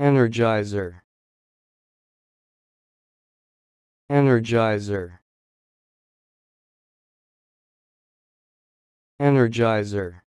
Energizer Energizer Energizer